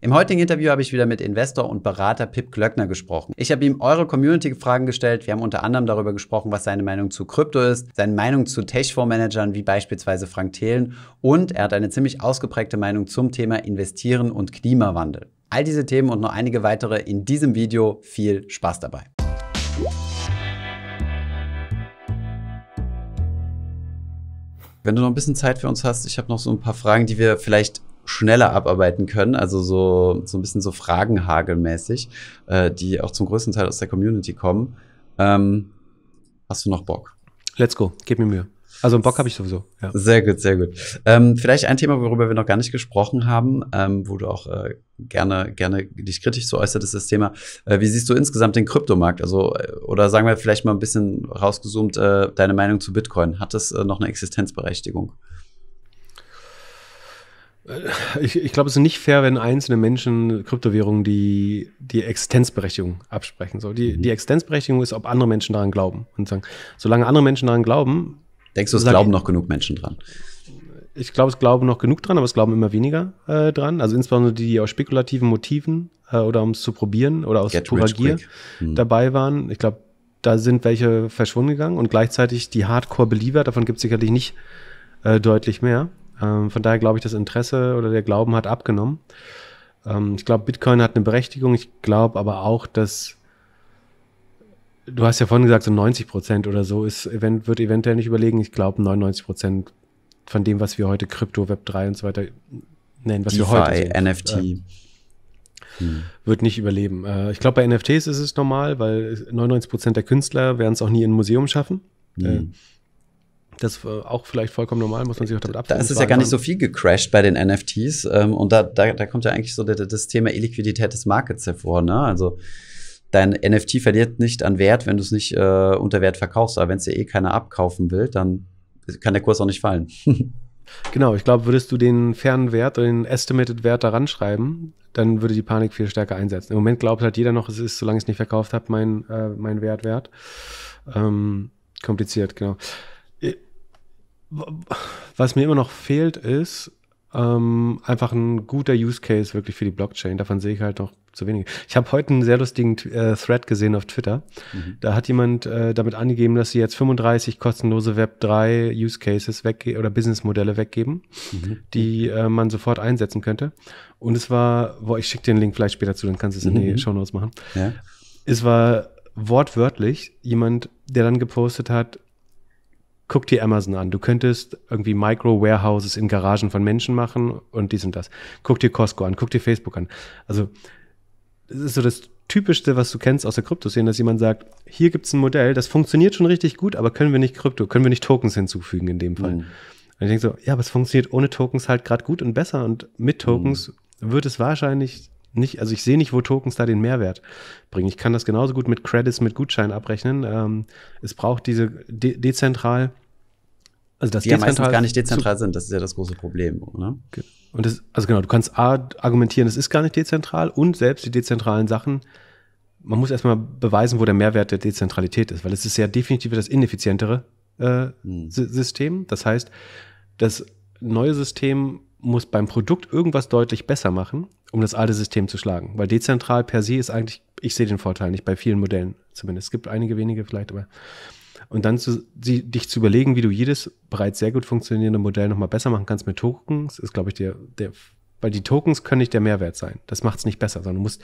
Im heutigen Interview habe ich wieder mit Investor und Berater Pip Glöckner gesprochen. Ich habe ihm eure Community-Fragen gestellt. Wir haben unter anderem darüber gesprochen, was seine Meinung zu Krypto ist, seine Meinung zu Tech-Fondsmanagern wie beispielsweise Frank Thelen und er hat eine ziemlich ausgeprägte Meinung zum Thema Investieren und Klimawandel. All diese Themen und noch einige weitere in diesem Video. Viel Spaß dabei. Wenn du noch ein bisschen Zeit für uns hast, ich habe noch so ein paar Fragen, die wir vielleicht schneller abarbeiten können, also so, so ein bisschen so Fragenhagelmäßig, äh, die auch zum größten Teil aus der Community kommen. Ähm, hast du noch Bock? Let's go, gib mir Mühe. Also einen Bock habe ich sowieso. Ja. Sehr gut, sehr gut. Ähm, vielleicht ein Thema, worüber wir noch gar nicht gesprochen haben, ähm, wo du auch äh, gerne, gerne dich kritisch zu so äußert, ist das Thema, äh, wie siehst du insgesamt den Kryptomarkt? Also, äh, oder sagen wir vielleicht mal ein bisschen rausgezoomt, äh, deine Meinung zu Bitcoin. Hat das äh, noch eine Existenzberechtigung? Äh, ich, ich glaube, es ist nicht fair, wenn einzelne Menschen Kryptowährungen die, die Existenzberechtigung absprechen. So, die, mhm. die Existenzberechtigung ist, ob andere Menschen daran glauben. Und sagen, solange andere Menschen daran glauben. Denkst du, es glauben ich, noch genug Menschen dran? Ich glaube, es glauben noch genug dran, aber es glauben immer weniger äh, dran. Also insbesondere die, die aus spekulativen Motiven äh, oder um es zu probieren oder aus Get purer mhm. dabei waren. Ich glaube, da sind welche verschwunden gegangen und gleichzeitig die Hardcore-Believer, davon gibt es sicherlich nicht äh, deutlich mehr. Ähm, von daher glaube ich, das Interesse oder der Glauben hat abgenommen. Ähm, ich glaube, Bitcoin hat eine Berechtigung. Ich glaube aber auch, dass du hast ja vorhin gesagt, so 90 Prozent oder so ist, event, wird eventuell nicht überlegen. Ich glaube, 99 Prozent von dem, was wir heute Krypto, Web 3 und so weiter nennen, was DeFi, wir heute sind, NFT. Äh, hm. Wird nicht überleben. Äh, ich glaube, bei NFTs ist es normal, weil 99 Prozent der Künstler werden es auch nie in ein Museum schaffen. Hm. Äh, das war äh, auch vielleicht vollkommen normal, muss man sich auch damit abfinden. Da ist es ja gar nicht so viel gecrashed bei den NFTs. Ähm, und da, da, da kommt ja eigentlich so das, das Thema Illiquidität des Markets hervor. Ne? Also dein NFT verliert nicht an Wert, wenn du es nicht äh, unter Wert verkaufst. Aber wenn es dir eh keiner abkaufen will, dann kann der Kurs auch nicht fallen. genau, ich glaube, würdest du den fernen Wert oder den Estimated Wert daran schreiben, dann würde die Panik viel stärker einsetzen. Im Moment glaubt halt jeder noch, es ist, solange ich es nicht verkauft habe, mein, äh, mein Wert wert. Ähm, kompliziert, genau was mir immer noch fehlt, ist ähm, einfach ein guter Use Case wirklich für die Blockchain. Davon sehe ich halt noch zu wenig. Ich habe heute einen sehr lustigen äh, Thread gesehen auf Twitter. Mhm. Da hat jemand äh, damit angegeben, dass sie jetzt 35 kostenlose Web 3 Use Cases wegge oder Business Modelle weggeben, mhm. die äh, man sofort einsetzen könnte. Und es war, boah, ich schicke den Link vielleicht später zu, dann kannst du es in mhm. die Show Notes machen. Ja. Es war wortwörtlich jemand, der dann gepostet hat, guck dir Amazon an. Du könntest irgendwie Micro-Warehouses in Garagen von Menschen machen und dies und das. Guck dir Costco an, guck dir Facebook an. Also, das ist so das Typischste, was du kennst aus der Kryptoszene, dass jemand sagt, hier gibt's ein Modell, das funktioniert schon richtig gut, aber können wir nicht Krypto, können wir nicht Tokens hinzufügen in dem Fall. Mhm. Und ich denke so, ja, aber es funktioniert ohne Tokens halt gerade gut und besser und mit mhm. Tokens mhm. wird es wahrscheinlich nicht, also ich sehe nicht, wo Tokens da den Mehrwert bringen. Ich kann das genauso gut mit Credits, mit Gutscheinen abrechnen. Ähm, es braucht diese de dezentral, also das die dezentral ja meistens gar nicht dezentral sind, das ist ja das große Problem, oder? Ne? Und das, also genau, du kannst A argumentieren, es ist gar nicht dezentral und selbst die dezentralen Sachen, man muss erstmal beweisen, wo der Mehrwert der Dezentralität ist, weil es ist ja definitiv das ineffizientere äh, hm. System. Das heißt, das neue System muss beim Produkt irgendwas deutlich besser machen, um das alte System zu schlagen. Weil dezentral per se ist eigentlich, ich sehe den Vorteil nicht bei vielen Modellen zumindest. Es gibt einige wenige vielleicht, aber. Und dann zu, die, dich zu überlegen, wie du jedes bereits sehr gut funktionierende Modell nochmal besser machen kannst mit Tokens, ist, glaube ich, der, der, weil die Tokens können nicht der Mehrwert sein. Das macht es nicht besser, sondern du musst,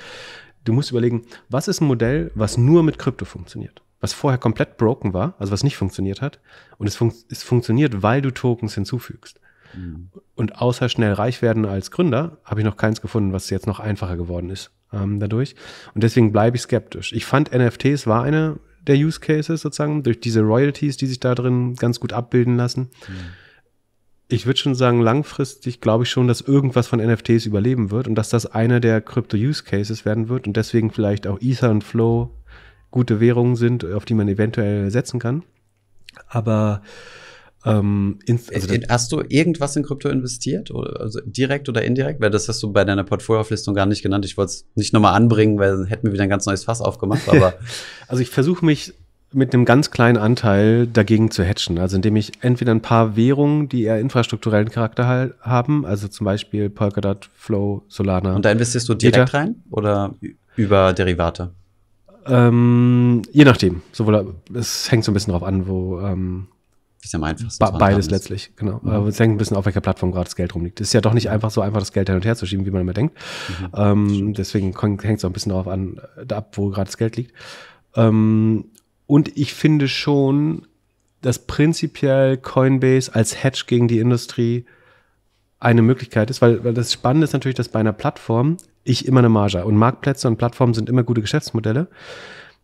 du musst überlegen, was ist ein Modell, was nur mit Krypto funktioniert? Was vorher komplett broken war, also was nicht funktioniert hat, und es, fun es funktioniert, weil du Tokens hinzufügst. Mhm. Und außer schnell reich werden als Gründer, habe ich noch keins gefunden, was jetzt noch einfacher geworden ist ähm, dadurch. Und deswegen bleibe ich skeptisch. Ich fand NFTs war eine der Use Cases sozusagen, durch diese Royalties, die sich da drin ganz gut abbilden lassen. Mhm. Ich würde schon sagen, langfristig glaube ich schon, dass irgendwas von NFTs überleben wird und dass das einer der krypto use Cases werden wird und deswegen vielleicht auch Ether und Flow gute Währungen sind, auf die man eventuell setzen kann. Aber ähm, also äh, hast du irgendwas in Krypto investiert? also direkt oder indirekt? Weil das hast du bei deiner Portfolioauflistung gar nicht genannt. Ich wollte es nicht nochmal anbringen, weil dann hätten wir wieder ein ganz neues Fass aufgemacht. Aber also ich versuche mich mit einem ganz kleinen Anteil dagegen zu hatchen. Also indem ich entweder ein paar Währungen, die eher infrastrukturellen Charakter haben, also zum Beispiel Polkadot, Flow, Solana. Und da investierst du direkt Ether. rein oder über Derivate? Ähm, je nachdem. Sowohl es hängt so ein bisschen drauf an, wo ähm, ist ja am Be beides letztlich, genau. Mhm. Aber es hängt ein bisschen auf welcher Plattform gerade das Geld rumliegt. Es ist ja doch nicht mhm. einfach so einfach, das Geld hin und her zu schieben, wie man immer denkt. Mhm. Ähm, deswegen hängt es auch ein bisschen darauf an, äh, ab, wo gerade das Geld liegt. Ähm, und ich finde schon, dass prinzipiell Coinbase als Hedge gegen die Industrie eine Möglichkeit ist, weil, weil das Spannende ist natürlich, dass bei einer Plattform ich immer eine Marge habe. Und Marktplätze und Plattformen sind immer gute Geschäftsmodelle.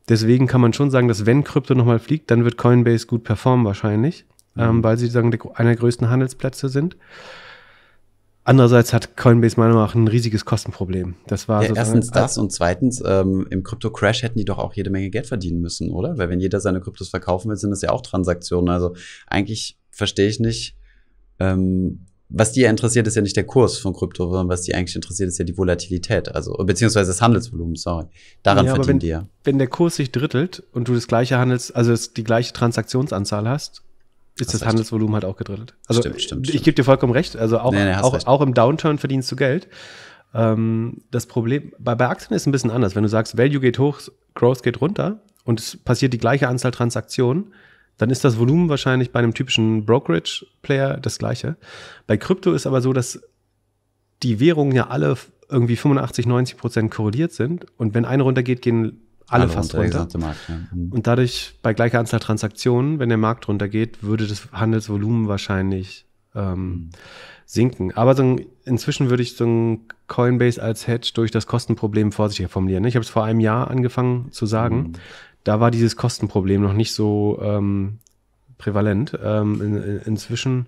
Deswegen kann man schon sagen, dass wenn Krypto nochmal fliegt, dann wird Coinbase gut performen wahrscheinlich. Ähm, mhm. ähm, weil sie sagen, einer der größten Handelsplätze sind. Andererseits hat Coinbase meiner Meinung nach ein riesiges Kostenproblem. Das war ja, erstens das und zweitens ähm, im Krypto Crash hätten die doch auch jede Menge Geld verdienen müssen, oder? Weil wenn jeder seine Kryptos verkaufen will, sind das ja auch Transaktionen. Also eigentlich verstehe ich nicht. Ähm, was die ja interessiert, ist ja nicht der Kurs von Krypto, sondern was die eigentlich interessiert, ist ja die Volatilität, also beziehungsweise das Handelsvolumen, sorry. Daran ja, verdienen wenn, die ja. Wenn der Kurs sich drittelt und du das gleiche Handels, also die gleiche Transaktionsanzahl hast, ist das, das Handelsvolumen halt auch gedrittelt. Also stimmt, stimmt, ich, ich gebe dir vollkommen recht. Also auch, nee, nee, auch, recht. auch im Downturn verdienst du Geld. Ähm, das Problem bei, bei Aktien ist ein bisschen anders. Wenn du sagst, Value geht hoch, Growth geht runter und es passiert die gleiche Anzahl Transaktionen, dann ist das Volumen wahrscheinlich bei einem typischen Brokerage-Player das gleiche. Bei Krypto ist aber so, dass die Währungen ja alle irgendwie 85, 90 Prozent korreliert sind. Und wenn eine runtergeht, gehen alle, fast äh, runter. Markt, ja. Mhm. Und dadurch bei gleicher Anzahl Transaktionen, wenn der Markt runtergeht, würde das Handelsvolumen wahrscheinlich ähm, mhm. sinken. Aber so ein, inzwischen würde ich so ein Coinbase als Hedge durch das Kostenproblem vorsichtiger formulieren. Ne? Ich habe es vor einem Jahr angefangen zu sagen. Mhm. Da war dieses Kostenproblem noch nicht so ähm, prävalent. Ähm, in, in, inzwischen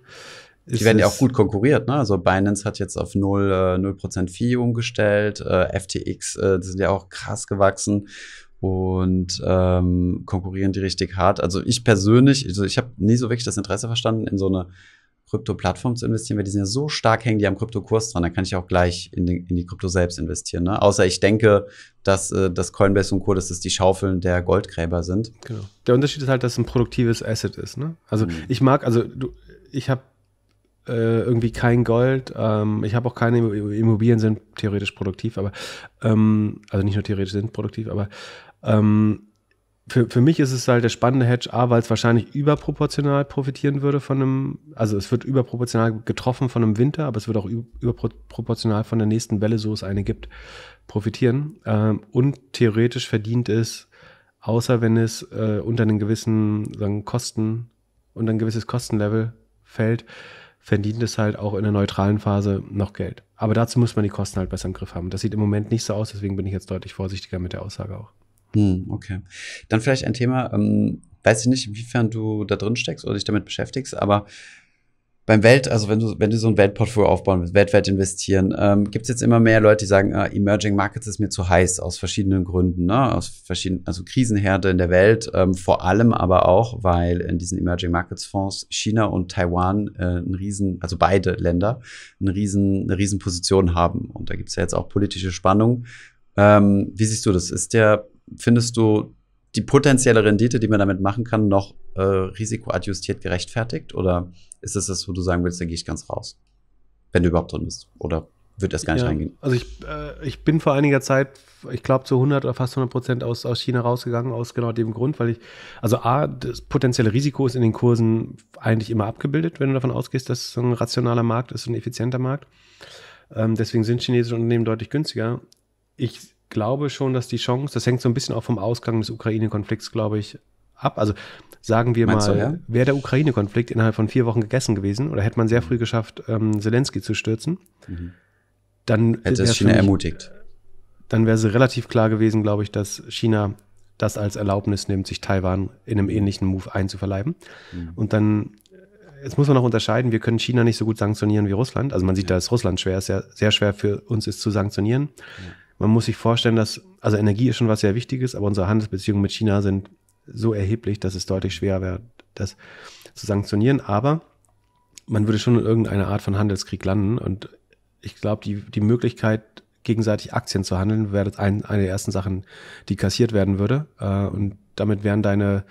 die werden ja auch gut konkurriert, ne? Also Binance hat jetzt auf 0, 0% äh, Fee umgestellt, äh, FTX, die sind ja auch krass gewachsen und ähm, konkurrieren die richtig hart. Also ich persönlich, also ich habe nie so wirklich das Interesse verstanden, in so eine Krypto-Plattform zu investieren, weil die sind ja so stark hängen, die haben Krypto-Kurs dran, dann kann ich auch gleich in, den, in die Krypto selbst investieren. Ne? Außer ich denke, dass äh, das Coinbase und Co., dass das die Schaufeln der Goldgräber sind. Genau. Der Unterschied ist halt, dass es ein produktives Asset ist. Ne? Also mhm. ich mag, also du, ich habe äh, irgendwie kein Gold, ähm, ich habe auch keine Immobilien, sind theoretisch produktiv, aber ähm, also nicht nur theoretisch sind produktiv, aber ähm, für, für mich ist es halt der spannende Hedge, A, weil es wahrscheinlich überproportional profitieren würde von einem, also es wird überproportional getroffen von einem Winter, aber es wird auch überproportional von der nächsten Welle, so es eine gibt, profitieren. Ähm, und theoretisch verdient es, außer wenn es äh, unter einen gewissen sagen, Kosten, unter ein gewisses Kostenlevel fällt, verdient es halt auch in der neutralen Phase noch Geld. Aber dazu muss man die Kosten halt besser im Griff haben. Das sieht im Moment nicht so aus, deswegen bin ich jetzt deutlich vorsichtiger mit der Aussage auch. Hm, okay. Dann vielleicht ein Thema, ähm, weiß ich nicht, inwiefern du da drin steckst oder dich damit beschäftigst, aber beim Welt, also wenn du, wenn du so ein Weltportfolio aufbauen willst, weltweit investieren, ähm, gibt es jetzt immer mehr Leute, die sagen, äh, Emerging Markets ist mir zu heiß aus verschiedenen Gründen, ne? aus verschiedenen, also Krisenherde in der Welt, ähm, vor allem aber auch, weil in diesen Emerging Markets Fonds China und Taiwan äh, einen riesen, also beide Länder, einen riesen, eine riesen Position haben. Und da gibt es ja jetzt auch politische Spannung. Ähm, wie siehst du das? Ist der findest du die potenzielle Rendite, die man damit machen kann, noch äh, risikoadjustiert gerechtfertigt? Oder ist es das, wo du sagen willst, da gehe ich ganz raus? Wenn du überhaupt drin bist? Oder wird das gar nicht ja, reingehen? Also ich, äh, ich bin vor einiger Zeit, ich glaube zu 100 oder fast 100 Prozent aus, aus China rausgegangen, aus genau dem Grund, weil ich, also A, das potenzielle Risiko ist in den Kursen eigentlich immer abgebildet, wenn du davon ausgehst, dass es ein rationaler Markt ist, ein effizienter Markt. Ähm, deswegen sind chinesische Unternehmen deutlich günstiger. Ich glaube schon, dass die Chance, das hängt so ein bisschen auch vom Ausgang des Ukraine-Konflikts, glaube ich, ab. Also sagen wir Meinst mal, ja? wäre der Ukraine-Konflikt innerhalb von vier Wochen gegessen gewesen oder hätte man sehr mhm. früh geschafft, ähm, Zelensky zu stürzen, mhm. dann hätte es China mich, ermutigt. Dann wäre es relativ klar gewesen, glaube ich, dass China das als Erlaubnis nimmt, sich Taiwan in einem ähnlichen Move einzuverleiben. Mhm. Und dann, äh, jetzt muss man noch unterscheiden, wir können China nicht so gut sanktionieren wie Russland. Also man sieht, ja. da ist Russland schwer, ist ja sehr schwer für uns ist zu sanktionieren. Ja man muss sich vorstellen, dass, also Energie ist schon was sehr Wichtiges, aber unsere Handelsbeziehungen mit China sind so erheblich, dass es deutlich schwer wäre, das zu sanktionieren. Aber man würde schon in irgendeiner Art von Handelskrieg landen. Und ich glaube, die, die Möglichkeit, gegenseitig Aktien zu handeln, wäre das ein, eine der ersten Sachen, die kassiert werden würde. Äh, und damit wären deine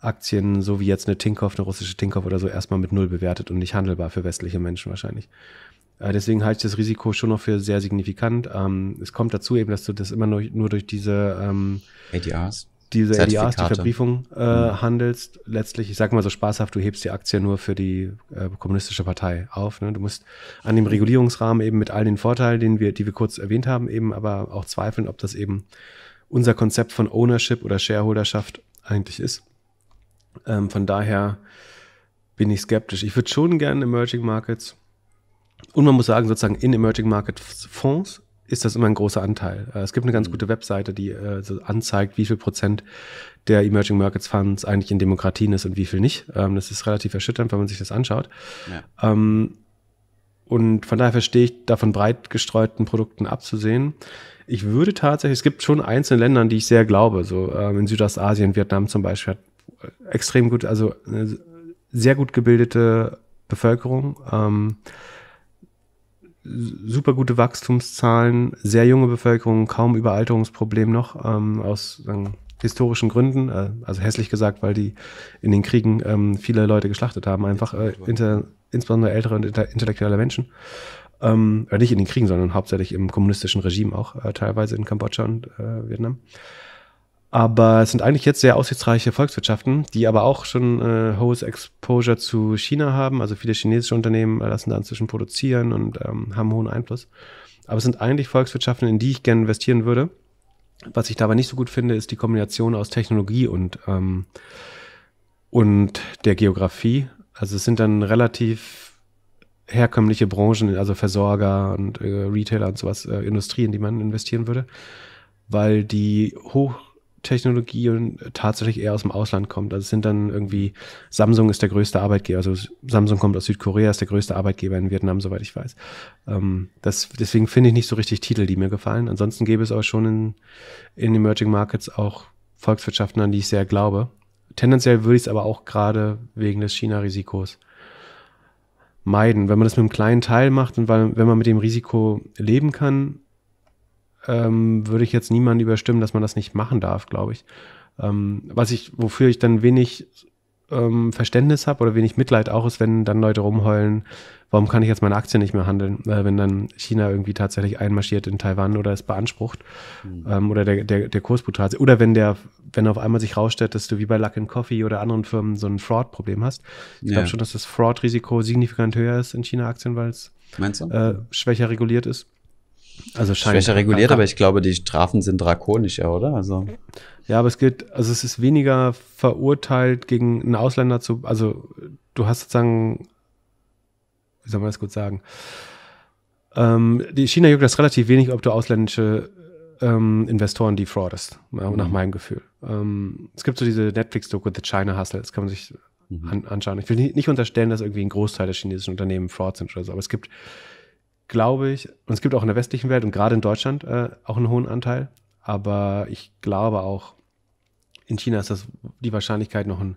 Aktien, so wie jetzt eine Tinkoff, eine russische Tinkoff oder so, erstmal mit Null bewertet und nicht handelbar für westliche Menschen wahrscheinlich. Äh, deswegen halte ich das Risiko schon noch für sehr signifikant. Ähm, es kommt dazu eben, dass du das immer nur, nur durch diese ähm, ADRs, diese ADRs, die Verbriefung äh, mhm. handelst. Letztlich, ich sage mal so spaßhaft, du hebst die Aktie nur für die äh, kommunistische Partei auf. Ne? Du musst an dem Regulierungsrahmen eben mit all den Vorteilen, den wir, die wir kurz erwähnt haben, eben aber auch zweifeln, ob das eben unser Konzept von Ownership oder Shareholderschaft eigentlich ist. Ähm, von daher bin ich skeptisch. Ich würde schon gerne Emerging Markets und man muss sagen, sozusagen in Emerging Market Fonds ist das immer ein großer Anteil. Äh, es gibt eine ganz mhm. gute Webseite, die äh, so anzeigt, wie viel Prozent der Emerging Markets Funds eigentlich in Demokratien ist und wie viel nicht. Ähm, das ist relativ erschütternd, wenn man sich das anschaut. Ja. Ähm, und von daher verstehe ich, davon breit gestreuten Produkten abzusehen. Ich würde tatsächlich, es gibt schon einzelne Länder, die ich sehr glaube. So ähm, in Südostasien, Vietnam zum Beispiel, hat äh, extrem gut, also eine äh, sehr gut gebildete Bevölkerung ähm, super gute Wachstumszahlen, sehr junge Bevölkerung, kaum Überalterungsproblem noch ähm, aus sagen, historischen Gründen. Äh, also hässlich gesagt, weil die in den Kriegen ähm, viele Leute geschlachtet haben, einfach äh, inter, insbesondere ältere und intellektuelle Menschen. Ähm, nicht in den Kriegen, sondern hauptsächlich im kommunistischen Regime auch, äh, teilweise in Kambodscha und äh, Vietnam. Aber es sind eigentlich jetzt sehr aussichtsreiche Volkswirtschaften, die aber auch schon äh, hohes Exposure zu China haben. Also viele chinesische Unternehmen äh, lassen da inzwischen produzieren und ähm, haben hohen Einfluss. Aber es sind eigentlich Volkswirtschaften, in die ich gerne investieren würde. Was ich dabei nicht so gut finde, ist die Kombination aus Technologie und, ähm, und der Geografie. Also es sind dann relativ herkömmliche Branchen, also Versorger und äh, Retailer und sowas, äh, Industrien, in die man investieren würde weil die hoch Technologie und tatsächlich eher aus dem Ausland kommt. Also es sind dann irgendwie, Samsung ist der größte Arbeitgeber, also Samsung kommt aus Südkorea, ist der größte Arbeitgeber in Vietnam, soweit ich weiß. Ähm, das, deswegen finde ich nicht so richtig Titel, die mir gefallen. Ansonsten gäbe es auch schon in, in Emerging Markets auch Volkswirtschaften, an die ich sehr glaube. Tendenziell würde ich es aber auch gerade wegen des China-Risikos meiden. Wenn man das mit einem kleinen Teil macht und weil, wenn man mit dem Risiko leben kann, ähm, würde ich jetzt niemanden überstimmen, dass man das nicht machen darf, glaube ich. Ähm, was ich, wofür ich dann wenig ähm, Verständnis habe oder wenig Mitleid auch ist, wenn dann Leute rumheulen, warum kann ich jetzt meine Aktien nicht mehr handeln, äh, wenn dann China irgendwie tatsächlich einmarschiert in Taiwan oder es beansprucht mhm. ähm, oder der, der, der Kurs brutal oder wenn der, wenn auf einmal sich rausstellt, dass du wie bei Luck and Coffee oder anderen Firmen so ein Fraud-Problem hast. Ich ja. glaube schon, dass das Fraud-Risiko signifikant höher ist in China-Aktien, weil es äh, schwächer reguliert ist. Also schwächer reguliert, aber ich glaube, die Strafen sind drakonischer, oder? Also ja, aber es gilt, also es ist weniger verurteilt gegen einen Ausländer zu, also du hast sozusagen, wie soll man das gut sagen? Ähm, die China juckt das relativ wenig, ob du ausländische ähm, Investoren defraudest, mhm. nach meinem Gefühl. Ähm, es gibt so diese Netflix-Doku The China Hustle, das kann man sich mhm. an, anschauen. Ich will nicht, nicht unterstellen, dass irgendwie ein Großteil der chinesischen Unternehmen Fraud sind oder so, aber es gibt glaube ich, und es gibt auch in der westlichen Welt und gerade in Deutschland äh, auch einen hohen Anteil, aber ich glaube auch, in China ist das die Wahrscheinlichkeit noch ein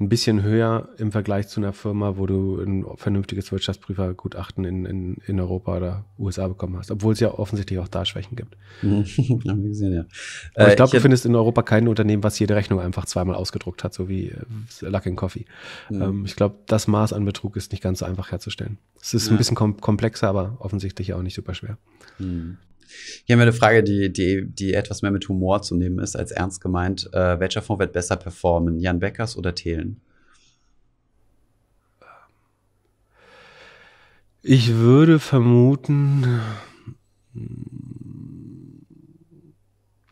ein bisschen höher im Vergleich zu einer Firma, wo du ein vernünftiges Wirtschaftsprüfergutachten in, in, in Europa oder USA bekommen hast, obwohl es ja offensichtlich auch da Schwächen gibt. gesehen, ja. Aber ich äh, glaube, du findest in Europa kein Unternehmen, was jede Rechnung einfach zweimal ausgedruckt hat, so wie äh, Luck and Coffee. Mhm. Ähm, ich glaube, das Maß an Betrug ist nicht ganz so einfach herzustellen. Es ist ja. ein bisschen kom komplexer, aber offensichtlich auch nicht super schwer. Mhm. Hier haben wir eine Frage, die, die, die etwas mehr mit Humor zu nehmen ist als ernst gemeint. Äh, welcher Fonds wird besser performen? Jan Beckers oder Thelen? Ich würde vermuten,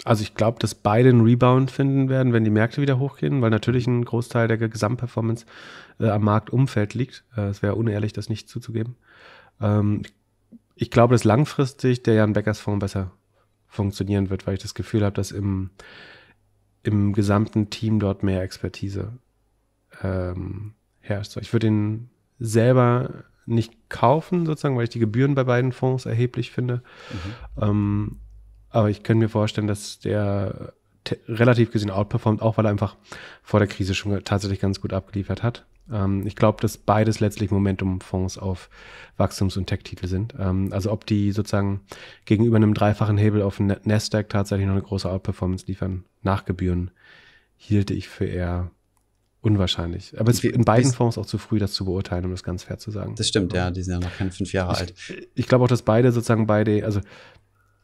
also ich glaube, dass beide einen Rebound finden werden, wenn die Märkte wieder hochgehen, weil natürlich ein Großteil der Gesamtperformance äh, am Marktumfeld liegt. Äh, es wäre unehrlich, das nicht zuzugeben. Ähm, ich ich glaube, dass langfristig der Jan Beckers Fonds besser funktionieren wird, weil ich das Gefühl habe, dass im, im gesamten Team dort mehr Expertise ähm, herrscht. ich würde ihn selber nicht kaufen, sozusagen, weil ich die Gebühren bei beiden Fonds erheblich finde. Mhm. Ähm, aber ich könnte mir vorstellen, dass der relativ gesehen outperformt, auch weil er einfach vor der Krise schon tatsächlich ganz gut abgeliefert hat. Ähm, ich glaube, dass beides letztlich Momentumfonds auf Wachstums- und Tech-Titel sind. Ähm, also ob die sozusagen gegenüber einem dreifachen Hebel auf den Nasdaq tatsächlich noch eine große Outperformance liefern, nach Gebühren, hielte ich für eher Unwahrscheinlich. Aber es ist in beiden Fonds auch zu früh, das zu beurteilen, um das ganz fair zu sagen. Das stimmt, ähm, ja, die sind ja noch keine fünf Jahre ich, alt. Ich glaube auch, dass beide sozusagen beide, also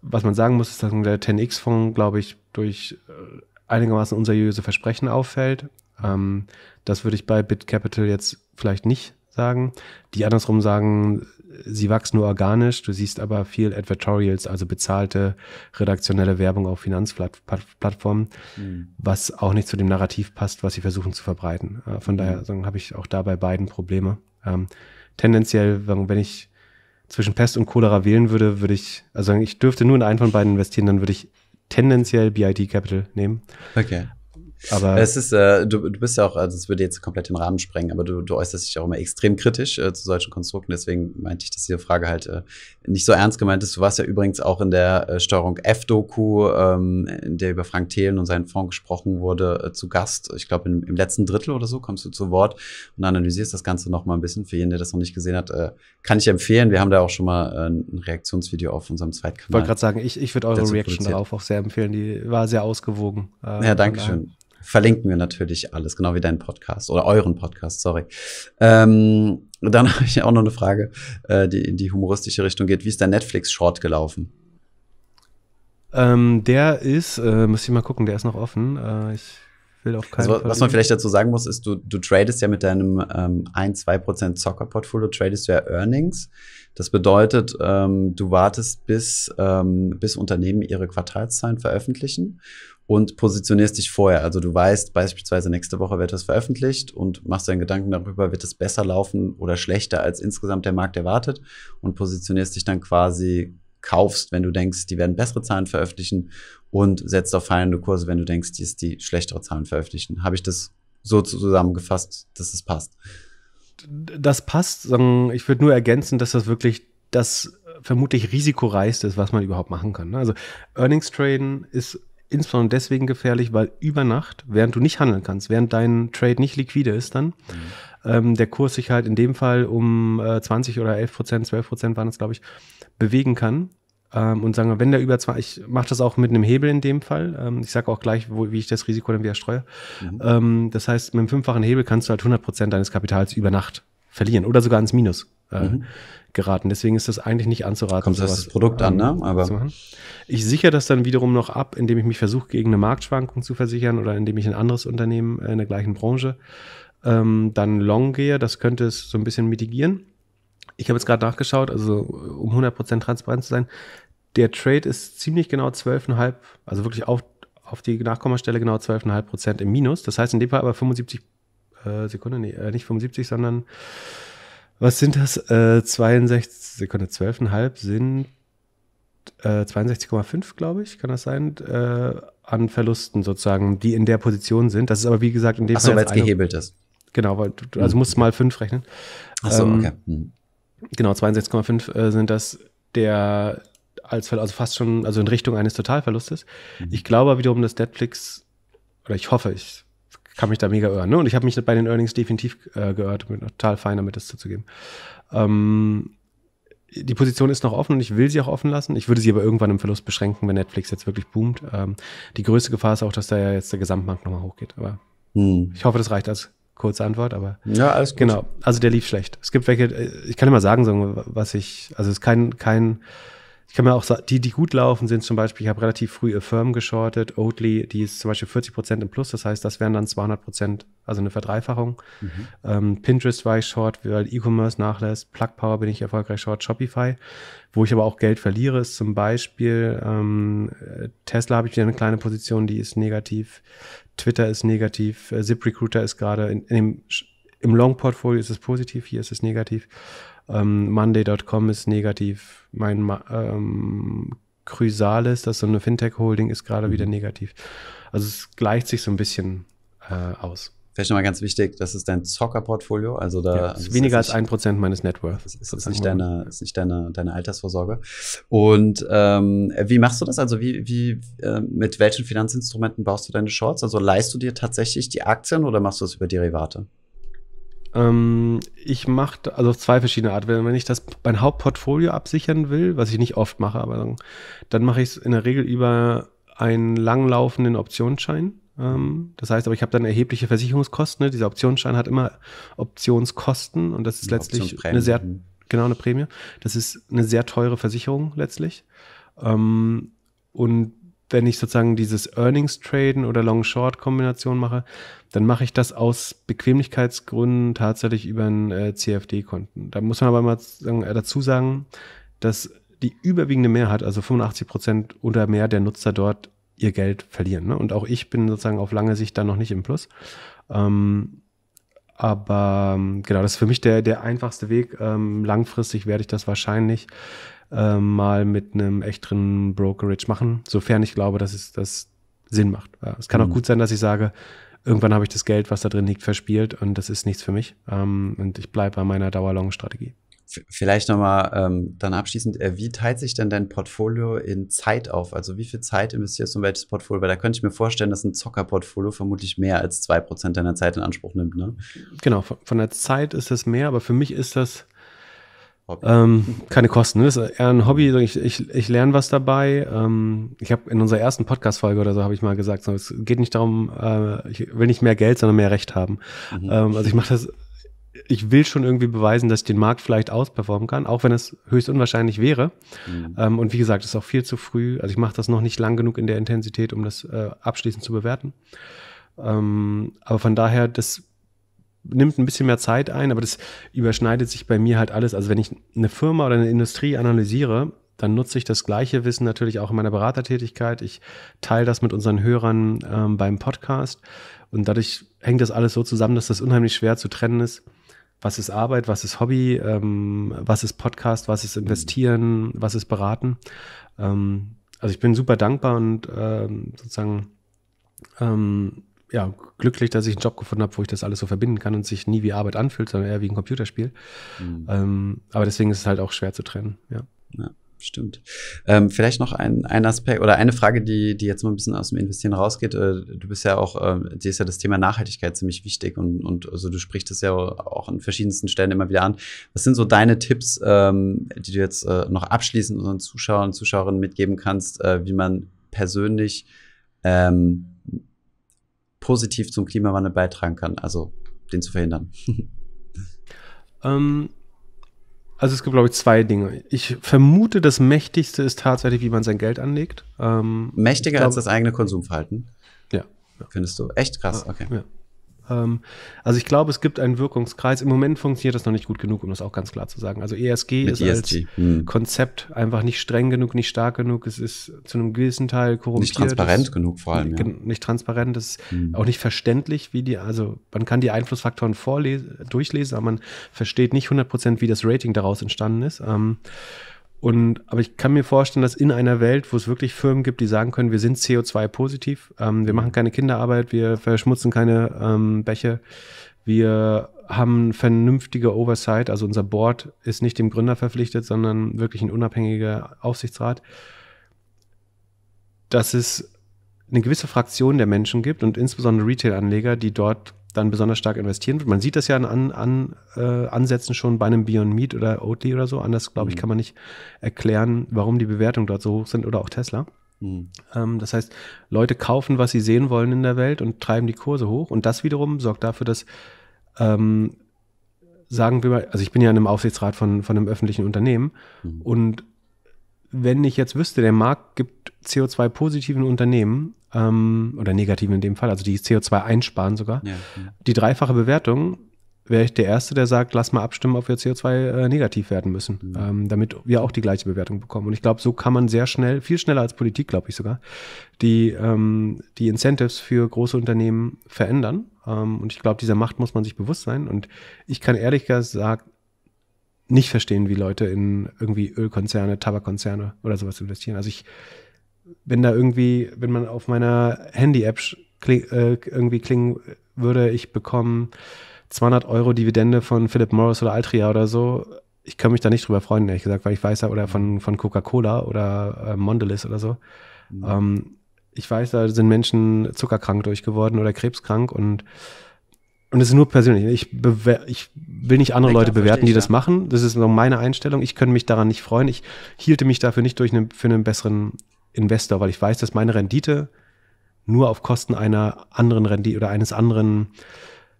was man sagen muss, ist, dass der 10x-Fonds, glaube ich, durch äh, einigermaßen unseriöse Versprechen auffällt ähm, das würde ich bei BitCapital jetzt vielleicht nicht sagen. Die andersrum sagen, sie wachsen nur organisch, du siehst aber viel Advertorials, also bezahlte redaktionelle Werbung auf Finanzplattformen, mhm. was auch nicht zu dem Narrativ passt, was sie versuchen zu verbreiten. Äh, von mhm. daher also, habe ich auch da bei beiden Probleme. Ähm, tendenziell, wenn ich zwischen Pest und Cholera wählen würde, würde ich, also ich dürfte nur in einen von beiden investieren, dann würde ich tendenziell BIT Capital nehmen. Okay. Aber es ist, äh, du, du bist ja auch, also es würde jetzt komplett den Rahmen sprengen, aber du, du äußerst dich auch immer extrem kritisch äh, zu solchen Konstrukten. Deswegen meinte ich, dass diese Frage halt äh, nicht so ernst gemeint ist. Du warst ja übrigens auch in der äh, Steuerung F-Doku, ähm, in der über Frank Thelen und seinen Fonds gesprochen wurde, äh, zu Gast. Ich glaube, im, im letzten Drittel oder so kommst du zu Wort und analysierst das Ganze noch mal ein bisschen. Für jeden, der das noch nicht gesehen hat, äh, kann ich empfehlen. Wir haben da auch schon mal äh, ein Reaktionsvideo auf unserem Zweitkanal. Ich wollte gerade sagen, ich, ich würde eure Reaction darauf auch sehr empfehlen. Die war sehr ausgewogen. Äh, ja, danke schön. Verlinken wir natürlich alles, genau wie deinen Podcast oder euren Podcast, sorry. Ähm, dann habe ich auch noch eine Frage, äh, die in die humoristische Richtung geht. Wie ist dein Netflix-Short gelaufen? Ähm, der ist, äh, muss ich mal gucken, der ist noch offen. Äh, ich will auch keinen also, Fall. Was man vielleicht dazu sagen muss, ist, du, du tradest ja mit deinem ähm, 1-2% Zocker-Portfolio, tradest du ja Earnings. Das bedeutet, ähm, du wartest, bis, ähm, bis Unternehmen ihre Quartalszahlen veröffentlichen und positionierst dich vorher. Also du weißt beispielsweise, nächste Woche wird das veröffentlicht und machst deinen Gedanken darüber, wird es besser laufen oder schlechter, als insgesamt der Markt erwartet und positionierst dich dann quasi, kaufst, wenn du denkst, die werden bessere Zahlen veröffentlichen und setzt auf fallende Kurse, wenn du denkst, die ist die schlechtere Zahlen veröffentlichen. Habe ich das so zusammengefasst, dass es passt? Das passt. Ähm, ich würde nur ergänzen, dass das wirklich das vermutlich risikoreichste ist, was man überhaupt machen kann. Ne? Also Earnings Trading ist insbesondere deswegen gefährlich, weil über Nacht, während du nicht handeln kannst, während dein Trade nicht liquide ist dann, mhm. ähm, der Kurs sich halt in dem Fall um äh, 20 oder 11 Prozent, 12 Prozent waren es, glaube ich, bewegen kann. Ähm, und sagen wir, wenn der über 20, ich mache das auch mit einem Hebel in dem Fall. Ähm, ich sage auch gleich, wo, wie ich das Risiko dann wieder streue. Mhm. Ähm, das heißt, mit einem fünffachen Hebel kannst du halt 100 Prozent deines Kapitals über Nacht verlieren oder sogar ins Minus äh, mhm. geraten. Deswegen ist das eigentlich nicht anzuraten. Kommt sowas, das Produkt ähm, an, ne? Aber ich sichere das dann wiederum noch ab, indem ich mich versuche, gegen eine Marktschwankung zu versichern oder indem ich ein anderes Unternehmen äh, in der gleichen Branche ähm, dann long gehe. Das könnte es so ein bisschen mitigieren. Ich habe jetzt gerade nachgeschaut, also äh, um 100% transparent zu sein, der Trade ist ziemlich genau 12,5, also wirklich auf, auf die Nachkommastelle genau 12,5 Prozent im Minus. Das heißt in dem Fall aber 75 äh, Sekunde, nee, äh, nicht 75, sondern was sind das? Äh, 62 Sekunde, 12,5 sind äh, 62,5, glaube ich, kann das sein, äh, an Verlusten sozusagen, die in der Position sind. Das ist aber wie gesagt in dem Ach Fall. Achso, weil es gehebelt ist. Genau, weil du, also mhm. musst mal 5 rechnen. Achso, ähm, okay. Hm. Genau, 62,5 äh, sind das der als also fast schon also in Richtung eines Totalverlustes. Mhm. Ich glaube wiederum, dass Netflix oder ich hoffe, ich kann mich da mega irren. Ne? Und ich habe mich bei den Earnings definitiv äh, geirrt, total fein damit das zuzugeben. Ähm, die Position ist noch offen und ich will sie auch offen lassen. Ich würde sie aber irgendwann im Verlust beschränken, wenn Netflix jetzt wirklich boomt. Ähm, die größte Gefahr ist auch, dass da ja jetzt der Gesamtmarkt nochmal hochgeht. Aber hm. ich hoffe, das reicht als kurze Antwort, aber ja, alles gut. genau. Also der lief schlecht. Es gibt welche, äh, ich kann immer sagen, was ich, also es ist kein kein ich kann mir auch sagen, die, die gut laufen, sind zum Beispiel, ich habe relativ früh Affirm geschortet, Oatly, die ist zum Beispiel 40 Prozent im Plus, das heißt, das wären dann 200 Prozent, also eine Verdreifachung. Mhm. Ähm, Pinterest war ich short, weil E-Commerce nachlässt, Plug Power bin ich erfolgreich short, Shopify. Wo ich aber auch Geld verliere, ist zum Beispiel ähm, Tesla habe ich wieder eine kleine Position, die ist negativ, Twitter ist negativ, äh, ZipRecruiter ist gerade in, in dem im Long-Portfolio ist es positiv, hier ist es negativ. Ähm, Monday.com ist negativ. Mein ähm, Chrysalis, das ist so eine Fintech-Holding, ist gerade mhm. wieder negativ. Also es gleicht sich so ein bisschen äh, aus. Vielleicht nochmal ganz wichtig, das ist dein Zocker-Portfolio. Also da ja, also ist weniger als ein Prozent meines Net Das Ist, ist, nicht deine, ist nicht deine, deine Altersvorsorge. Und ähm, wie machst du das? Also wie, wie äh, mit welchen Finanzinstrumenten baust du deine Shorts? Also leihst du dir tatsächlich die Aktien oder machst du das über Derivate? Ähm, ich mache also auf zwei verschiedene Arten. Wenn ich das mein Hauptportfolio absichern will, was ich nicht oft mache, aber dann, dann mache ich es in der Regel über einen langlaufenden Optionsschein. Ähm, das heißt, aber ich habe dann erhebliche Versicherungskosten. Ne? Dieser Optionsschein hat immer Optionskosten und das ist eine letztlich eine sehr mhm. genau eine Prämie. Das ist eine sehr teure Versicherung letztlich. Ähm, und wenn ich sozusagen dieses Earnings Traden oder Long-Short-Kombination mache, dann mache ich das aus Bequemlichkeitsgründen tatsächlich über ein äh, CFD-Konten. Da muss man aber mal sagen, äh, dazu sagen, dass die überwiegende Mehrheit, also 85 Prozent oder mehr der Nutzer dort ihr Geld verlieren. Ne? Und auch ich bin sozusagen auf lange Sicht dann noch nicht im Plus. Ähm, aber ähm, genau, das ist für mich der, der einfachste Weg. Ähm, langfristig werde ich das wahrscheinlich äh, mal mit einem echteren Brokerage machen, sofern ich glaube, dass es das Sinn macht. Ja, es kann mhm. auch gut sein, dass ich sage, irgendwann habe ich das Geld, was da drin liegt, verspielt und das ist nichts für mich. Ähm, und ich bleibe bei meiner Dauerlong-Strategie. Vielleicht nochmal ähm, dann abschließend, äh, wie teilt sich denn dein Portfolio in Zeit auf? Also wie viel Zeit investierst du in welches Portfolio? Weil da könnte ich mir vorstellen, dass ein Zockerportfolio vermutlich mehr als 2% deiner Zeit in Anspruch nimmt. Ne? Genau, von, von der Zeit ist das mehr, aber für mich ist das ähm, keine Kosten, ne? das ist eher ein Hobby. Ich, ich, ich lerne was dabei. Ähm, ich habe in unserer ersten Podcast-Folge oder so habe ich mal gesagt, so, es geht nicht darum, äh, ich will nicht mehr Geld, sondern mehr Recht haben. Mhm. Ähm, also ich mache das, ich will schon irgendwie beweisen, dass ich den Markt vielleicht ausperformen kann, auch wenn es höchst unwahrscheinlich wäre. Mhm. Ähm, und wie gesagt, es ist auch viel zu früh. Also ich mache das noch nicht lang genug in der Intensität, um das äh, abschließend zu bewerten. Ähm, aber von daher, das nimmt ein bisschen mehr Zeit ein, aber das überschneidet sich bei mir halt alles. Also wenn ich eine Firma oder eine Industrie analysiere, dann nutze ich das gleiche Wissen natürlich auch in meiner Beratertätigkeit. Ich teile das mit unseren Hörern ähm, beim Podcast und dadurch hängt das alles so zusammen, dass das unheimlich schwer zu trennen ist. Was ist Arbeit, was ist Hobby, ähm, was ist Podcast, was ist Investieren, was ist Beraten. Ähm, also ich bin super dankbar und ähm, sozusagen ähm, ja, glücklich, dass ich einen Job gefunden habe, wo ich das alles so verbinden kann und sich nie wie Arbeit anfühlt, sondern eher wie ein Computerspiel. Mhm. Ähm, aber deswegen ist es halt auch schwer zu trennen, ja. ja stimmt. Ähm, vielleicht noch ein, ein Aspekt oder eine Frage, die, die jetzt mal ein bisschen aus dem Investieren rausgeht. Äh, du bist ja auch, äh, dir ist ja das Thema Nachhaltigkeit ziemlich wichtig und, und also du sprichst es ja auch an verschiedensten Stellen immer wieder an. Was sind so deine Tipps, ähm, die du jetzt äh, noch abschließend unseren Zuschauern und Zuschauerinnen mitgeben kannst, äh, wie man persönlich ähm, positiv zum Klimawandel beitragen kann, also den zu verhindern? ähm, also es gibt, glaube ich, zwei Dinge. Ich vermute, das Mächtigste ist tatsächlich, wie man sein Geld anlegt. Ähm, Mächtiger glaub, als das eigene Konsumverhalten? Ja. Findest du? Echt krass, ah, okay. Ja. Ähm, also ich glaube, es gibt einen Wirkungskreis. Im Moment funktioniert das noch nicht gut genug, um das auch ganz klar zu sagen. Also ESG Mit ist ESG. als e hm. Konzept einfach nicht streng genug, nicht stark genug. Es ist zu einem gewissen Teil korrumpiert. Nicht transparent das, genug vor allem. Ja. Nicht transparent, es ist hm. auch nicht verständlich, wie die, also man kann die Einflussfaktoren vorlesen, durchlesen, aber man versteht nicht 100 Prozent, wie das Rating daraus entstanden ist. Ähm, und, aber ich kann mir vorstellen, dass in einer Welt, wo es wirklich Firmen gibt, die sagen können, wir sind CO2-positiv, ähm, wir machen keine Kinderarbeit, wir verschmutzen keine ähm, Bäche, wir haben vernünftige Oversight, also unser Board ist nicht dem Gründer verpflichtet, sondern wirklich ein unabhängiger Aufsichtsrat, dass es eine gewisse Fraktion der Menschen gibt und insbesondere Retail-Anleger, die dort dann besonders stark investieren wird. Man sieht das ja an, an äh, Ansätzen schon bei einem Beyond Meat oder Oatly oder so. Anders, glaube ich, mhm. kann man nicht erklären, warum die Bewertungen dort so hoch sind oder auch Tesla. Mhm. Ähm, das heißt, Leute kaufen, was sie sehen wollen in der Welt und treiben die Kurse hoch. Und das wiederum sorgt dafür, dass ähm, sagen wir mal, also ich bin ja in einem Aufsichtsrat von, von einem öffentlichen Unternehmen mhm. und wenn ich jetzt wüsste, der Markt gibt CO2-positiven Unternehmen ähm, oder negativen in dem Fall, also die CO2 einsparen sogar. ja. Die dreifache Bewertung wäre ich der Erste, der sagt, lass mal abstimmen, ob wir CO2 äh, negativ werden müssen, mhm. ähm, damit wir auch die gleiche Bewertung bekommen. Und ich glaube, so kann man sehr schnell, viel schneller als Politik, glaube ich sogar, die, ähm, die Incentives für große Unternehmen verändern. Ähm, und ich glaube, dieser Macht muss man sich bewusst sein. Und ich kann ehrlich gesagt nicht verstehen, wie Leute in irgendwie Ölkonzerne, Tabakkonzerne oder sowas investieren. Also ich wenn da irgendwie, wenn man auf meiner Handy-App kling, äh, irgendwie klingen würde, ich bekomme 200 Euro Dividende von Philip Morris oder Altria oder so, ich kann mich da nicht drüber freuen, ehrlich gesagt, weil ich weiß ja, oder von, von Coca-Cola oder äh, Mondelez oder so. Mhm. Ähm, ich weiß, da sind Menschen zuckerkrank durchgeworden oder krebskrank und und es ist nur persönlich. Ich, ich will nicht andere ja, Leute bewerten, die das ja. machen. Das ist nur meine Einstellung. Ich könnte mich daran nicht freuen. Ich hielte mich dafür nicht durch eine, für einen besseren Investor, weil ich weiß, dass meine Rendite nur auf Kosten einer anderen Rendite oder eines anderen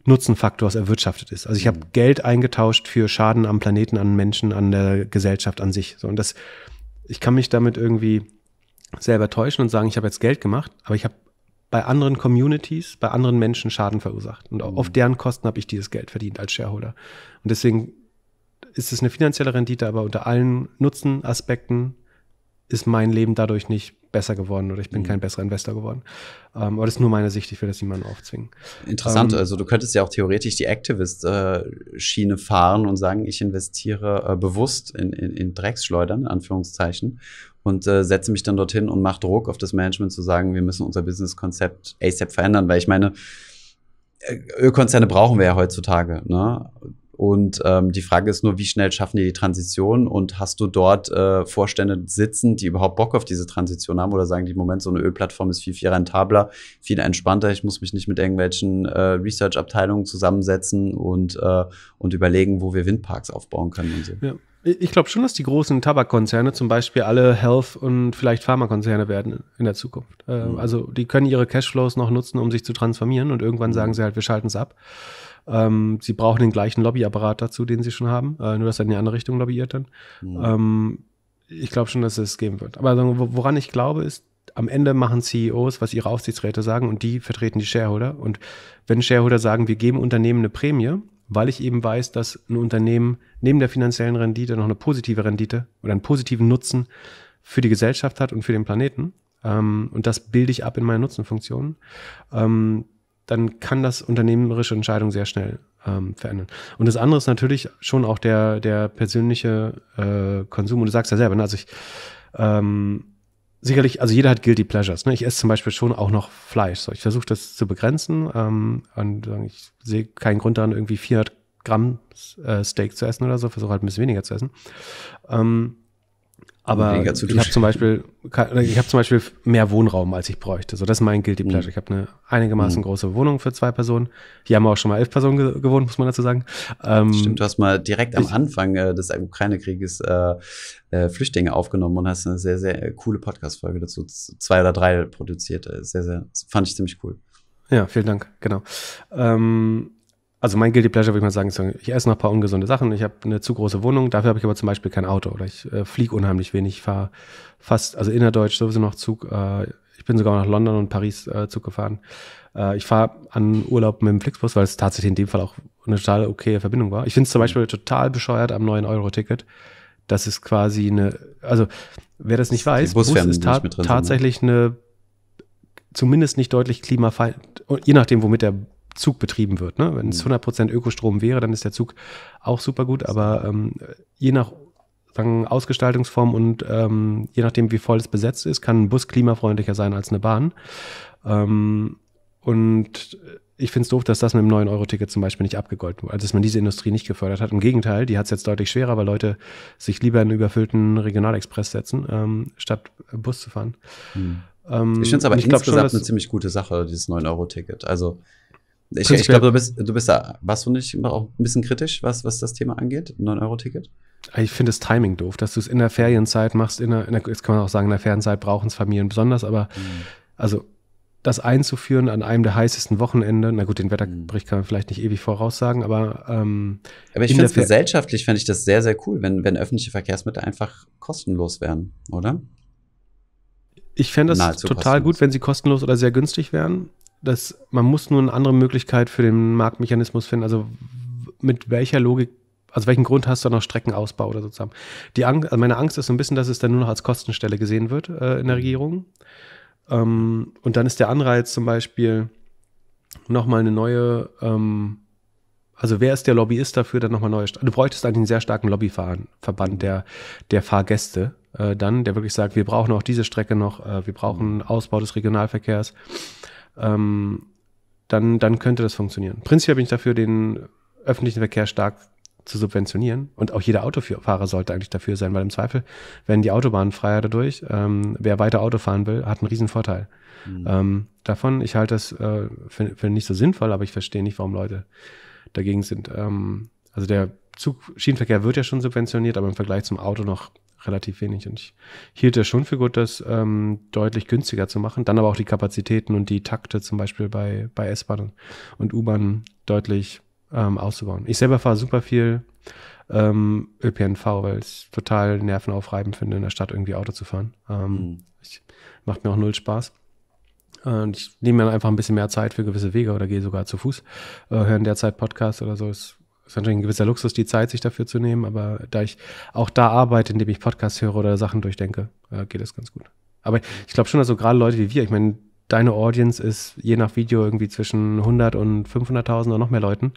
Nutzenfaktors erwirtschaftet ist. Also ich habe mhm. Geld eingetauscht für Schaden am Planeten, an Menschen, an der Gesellschaft an sich. So, und das, ich kann mich damit irgendwie selber täuschen und sagen, ich habe jetzt Geld gemacht, aber ich habe bei anderen Communities, bei anderen Menschen Schaden verursacht. Und mhm. auf deren Kosten habe ich dieses Geld verdient als Shareholder. Und deswegen ist es eine finanzielle Rendite, aber unter allen Nutzenaspekten ist mein Leben dadurch nicht besser geworden oder ich bin mhm. kein besserer Investor geworden. Ähm, aber das ist nur meine Sicht, ich will das niemandem aufzwingen. Interessant, ähm, also du könntest ja auch theoretisch die Activist-Schiene fahren und sagen, ich investiere äh, bewusst in, in, in Drecksschleudern, in Anführungszeichen, und äh, setze mich dann dorthin und mache Druck auf das Management zu sagen, wir müssen unser Business-Konzept ASAP verändern, weil ich meine, äh, Ölkonzerne brauchen wir ja heutzutage. Ne? Und ähm, die Frage ist nur, wie schnell schaffen die die Transition und hast du dort äh, Vorstände sitzen, die überhaupt Bock auf diese Transition haben oder sagen die im Moment, so eine Ölplattform ist viel, viel rentabler, viel entspannter, ich muss mich nicht mit irgendwelchen äh, Research-Abteilungen zusammensetzen und, äh, und überlegen, wo wir Windparks aufbauen können und so. Ja. Ich glaube schon, dass die großen Tabakkonzerne zum Beispiel alle Health- und vielleicht Pharmakonzerne werden in der Zukunft. Äh, mhm. Also die können ihre Cashflows noch nutzen, um sich zu transformieren und irgendwann mhm. sagen sie halt, wir schalten es ab. Ähm, sie brauchen den gleichen Lobbyapparat dazu, den sie schon haben, äh, nur dass er in die andere Richtung lobbyiert dann. Mhm. Ähm, ich glaube schon, dass es geben wird. Aber woran ich glaube, ist, am Ende machen CEOs, was ihre Aufsichtsräte sagen und die vertreten die Shareholder. Und wenn Shareholder sagen, wir geben Unternehmen eine Prämie, weil ich eben weiß, dass ein Unternehmen neben der finanziellen Rendite noch eine positive Rendite oder einen positiven Nutzen für die Gesellschaft hat und für den Planeten. Ähm, und das bilde ich ab in meiner Nutzenfunktion. Ähm, dann kann das unternehmerische Entscheidung sehr schnell ähm, verändern. Und das andere ist natürlich schon auch der, der persönliche äh, Konsum. Und du sagst ja selber, ne, also ich, ähm, sicherlich, also jeder hat guilty pleasures. Ne? Ich esse zum Beispiel schon auch noch Fleisch. So, ich versuche das zu begrenzen ähm, und ich sehe keinen Grund daran, irgendwie 400 Gramm äh, Steak zu essen oder so. Versuche halt ein bisschen weniger zu essen. Ähm, aber ich habe zum Beispiel, ich habe zum Beispiel mehr Wohnraum, als ich bräuchte. So, das ist mein Guilty Pleasure. Mhm. Ich habe eine einigermaßen mhm. große Wohnung für zwei Personen. Hier haben wir auch schon mal elf Personen gewohnt, muss man dazu sagen. Ähm, Stimmt, du hast mal direkt am Anfang äh, des Ukraine-Krieges äh, äh, Flüchtlinge aufgenommen und hast eine sehr, sehr äh, coole Podcast-Folge dazu, zwei oder drei produziert. Äh, sehr, sehr, fand ich ziemlich cool. Ja, vielen Dank, genau. Ähm, also mein Guilty Pleasure würde ich mal sagen, ich esse noch ein paar ungesunde Sachen, ich habe eine zu große Wohnung, dafür habe ich aber zum Beispiel kein Auto oder ich äh, fliege unheimlich wenig, ich fahre fast, also innerdeutsch sowieso noch Zug, äh, ich bin sogar nach London und Paris äh, Zug gefahren. Äh, ich fahre an Urlaub mit dem Flixbus, weil es tatsächlich in dem Fall auch eine total okaye Verbindung war. Ich finde es zum mhm. Beispiel total bescheuert am 9-Euro-Ticket, dass es quasi eine, also wer das nicht weiß, Bus ist ta tatsächlich eine, zumindest nicht deutlich klimafeind, je nachdem, womit der Zug betrieben wird. Ne? Wenn es 100% mhm. Ökostrom wäre, dann ist der Zug auch super gut, aber ähm, je nach sagen, Ausgestaltungsform und ähm, je nachdem, wie voll es besetzt ist, kann ein Bus klimafreundlicher sein als eine Bahn. Ähm, und ich finde es doof, dass das mit dem 9-Euro-Ticket zum Beispiel nicht abgegolten wurde, also dass man diese Industrie nicht gefördert hat. Im Gegenteil, die hat es jetzt deutlich schwerer, weil Leute sich lieber in einen überfüllten Regionalexpress setzen, ähm, statt Bus zu fahren. Hm. ich finde es aber ich insgesamt schon, eine ziemlich gute Sache, dieses 9-Euro-Ticket. Also ich, ich glaube, du bist, du bist da, warst du nicht immer auch ein bisschen kritisch, was, was das Thema angeht? 9-Euro-Ticket? Ich finde das Timing doof, dass du es in der Ferienzeit machst. In der, in der, jetzt kann man auch sagen, in der Ferienzeit brauchen es Familien besonders, aber mhm. also das einzuführen an einem der heißesten Wochenende, na gut, den mhm. Wetterbericht kann man vielleicht nicht ewig voraussagen, aber. Ähm, aber ich finde gesellschaftlich, fände ich das sehr, sehr cool, wenn, wenn öffentliche Verkehrsmittel einfach kostenlos wären, oder? Ich fände es total kostenlos. gut, wenn sie kostenlos oder sehr günstig wären dass man muss nur eine andere Möglichkeit für den Marktmechanismus finden. Also mit welcher Logik, also welchen Grund hast du noch Streckenausbau oder sozusagen? Die Angst, also meine Angst ist so ein bisschen, dass es dann nur noch als Kostenstelle gesehen wird äh, in der mhm. Regierung. Ähm, und dann ist der Anreiz zum Beispiel nochmal eine neue, ähm, also wer ist der Lobbyist dafür, dann nochmal neue, du bräuchtest eigentlich einen sehr starken Lobbyverband mhm. der, der Fahrgäste äh, dann, der wirklich sagt, wir brauchen auch diese Strecke noch, äh, wir brauchen mhm. Ausbau des Regionalverkehrs ähm, dann, dann könnte das funktionieren. Prinzipiell bin ich dafür, den öffentlichen Verkehr stark zu subventionieren. Und auch jeder Autofahrer sollte eigentlich dafür sein, weil im Zweifel werden die Autobahnen freier dadurch. Ähm, wer weiter Auto fahren will, hat einen riesen Vorteil. Mhm. Ähm, davon, ich halte das äh, für, für, nicht so sinnvoll, aber ich verstehe nicht, warum Leute dagegen sind. Ähm, also der Zug Schienenverkehr wird ja schon subventioniert, aber im Vergleich zum Auto noch relativ wenig. Und ich hielt es schon für gut, das ähm, deutlich günstiger zu machen, dann aber auch die Kapazitäten und die Takte zum Beispiel bei, bei S-Bahnen und U-Bahnen deutlich ähm, auszubauen. Ich selber fahre super viel ähm, ÖPNV, weil ich es total nervenaufreibend finde, in der Stadt irgendwie Auto zu fahren. Ähm, mhm. ich, macht mir auch null Spaß. Und ich nehme mir einfach ein bisschen mehr Zeit für gewisse Wege oder gehe sogar zu Fuß, äh, höre in der Zeit Podcasts oder so. Ist ist natürlich ein gewisser Luxus, die Zeit sich dafür zu nehmen, aber da ich auch da arbeite, indem ich Podcasts höre oder Sachen durchdenke, äh, geht das ganz gut. Aber ich glaube schon, dass so gerade Leute wie wir, ich meine, deine Audience ist je nach Video irgendwie zwischen 100 und 500.000 oder noch mehr Leuten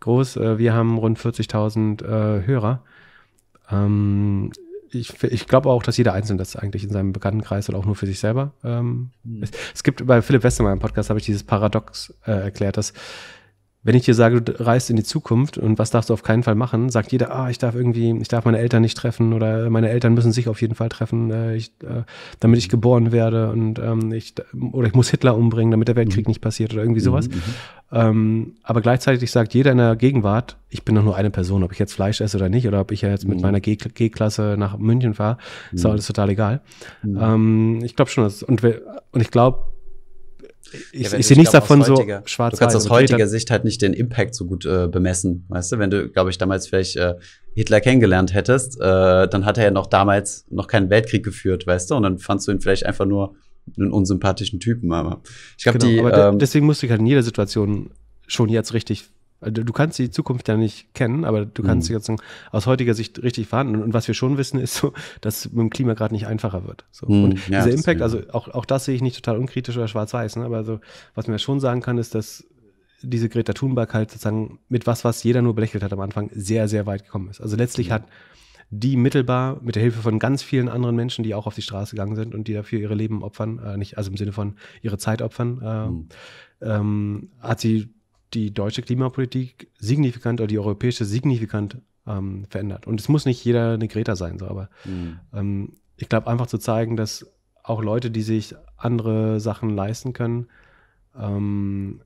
groß. Äh, wir haben rund 40.000 äh, Hörer. Ähm, ich, ich glaube auch, dass jeder Einzelne das eigentlich in seinem Bekanntenkreis oder auch nur für sich selber. Ähm, mhm. es, es, gibt bei Philipp Westermann im Podcast, habe ich dieses Paradox äh, erklärt, dass wenn ich dir sage, du reist in die Zukunft und was darfst du auf keinen Fall machen, sagt jeder, ah, ich darf irgendwie, ich darf meine Eltern nicht treffen oder meine Eltern müssen sich auf jeden Fall treffen, äh, ich, äh, damit ich geboren werde und ähm, ich, oder ich muss Hitler umbringen, damit der Weltkrieg mhm. nicht passiert oder irgendwie sowas. Mhm. mhm. Ähm, aber gleichzeitig sagt jeder in der Gegenwart, ich bin doch nur eine Person, ob ich jetzt Fleisch esse oder nicht oder ob ich ja jetzt mit mhm. meiner G-Klasse nach München fahre, ist mhm. alles total egal. Mhm. Ähm, ich glaube schon, dass, und, und ich glaube, ich, ja, ich sehe nichts davon so schwarz. Du kannst aus heutiger Sicht halt nicht den Impact so gut äh, bemessen, weißt du? Wenn du, glaube ich, damals vielleicht äh, Hitler kennengelernt hättest, äh, dann hat er ja noch damals noch keinen Weltkrieg geführt, weißt du? Und dann fandst du ihn vielleicht einfach nur einen unsympathischen Typen. Aber ich glaube, genau, ähm, deswegen musste ich halt in jeder Situation schon jetzt richtig also du kannst die Zukunft ja nicht kennen, aber du kannst mhm. jetzt aus heutiger Sicht richtig verhandeln. Und was wir schon wissen, ist so, dass mit dem Klima gerade nicht einfacher wird. So. Mhm. Und ja, dieser Impact, also auch, auch das sehe ich nicht total unkritisch oder schwarz-weiß, ne? aber so, was man ja schon sagen kann, ist, dass diese Greta Thunberg halt sozusagen mit was, was jeder nur belächelt hat am Anfang, sehr, sehr weit gekommen ist. Also letztlich mhm. hat die mittelbar mit der Hilfe von ganz vielen anderen Menschen, die auch auf die Straße gegangen sind und die dafür ihre Leben opfern, äh, nicht also im Sinne von ihre Zeit opfern, äh, mhm. ähm, hat sie die deutsche Klimapolitik signifikant oder die europäische signifikant ähm, verändert. Und es muss nicht jeder eine Greta sein, so, aber mhm. ähm, ich glaube, einfach zu zeigen, dass auch Leute, die sich andere Sachen leisten können, ähm,